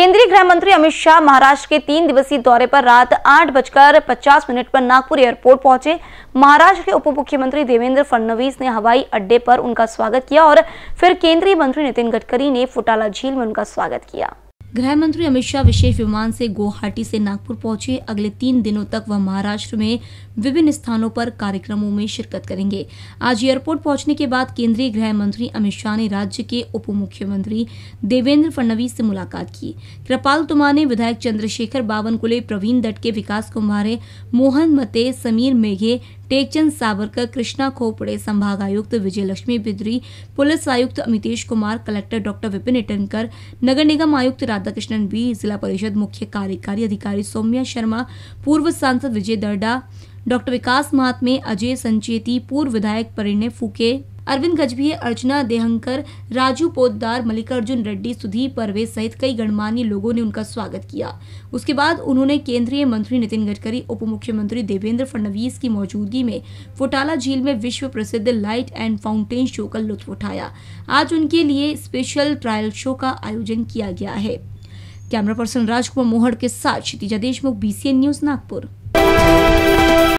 केंद्रीय गृह मंत्री अमित शाह महाराष्ट्र के तीन दिवसीय दौरे पर रात आठ बजकर पचास मिनट पर नागपुर एयरपोर्ट पहुंचे महाराष्ट्र के उप मुख्यमंत्री देवेंद्र फडणवीस ने हवाई अड्डे पर उनका स्वागत किया और फिर केंद्रीय मंत्री नितिन गडकरी ने फुटाला झील में उनका स्वागत किया गृह मंत्री अमित शाह विशेष विमान से गुवाहाटी से नागपुर पहुंचे अगले तीन दिनों तक वह महाराष्ट्र में विभिन्न स्थानों पर कार्यक्रमों में शिरकत करेंगे आज एयरपोर्ट पहुंचने के बाद केंद्रीय गृह मंत्री अमित शाह ने राज्य के उप मुख्यमंत्री देवेंद्र फडणवीस से मुलाकात की कृपाल ने विधायक चंद्रशेखर बावनकुले प्रवीण दट के विकास कुमारे मोहन मते समीर मेघे टेकचंद सावरकर कृष्णा खोपड़े संभाग आयुक्त विजय लक्ष्मी बिद्री पुलिस आयुक्त अमितेश कुमार कलेक्टर डॉक्टर विपिन इटनकर नगर निगम आयुक्त राधाकृष्णन बी जिला परिषद मुख्य कार्यकारी अधिकारी सौम्या शर्मा पूर्व सांसद विजय दर्डा डॉक्टर विकास महात्मे अजय संचेती पूर्व विधायक परिणय फूके अरविंद गजभिये अर्चना देहंकर राजू पोदार मल्लिकार्जुन रेड्डी सुधीर परवे सहित कई गणमान्य लोगों ने उनका स्वागत किया उसके बाद उन्होंने केंद्रीय मंत्री नितिन गडकरी उप मुख्यमंत्री देवेंद्र फडणवीस की मौजूदगी में फोटाला झील में विश्व प्रसिद्ध लाइट एंड फाउंटेन शो का लुत्फ उठाया आज उनके लिए स्पेशल ट्रायल शो का आयोजन किया गया है कैमरा पर्सन राजकुमार मोहड़ के साथ क्षितिजा देशमुख बीसीएन न्यूज नागपुर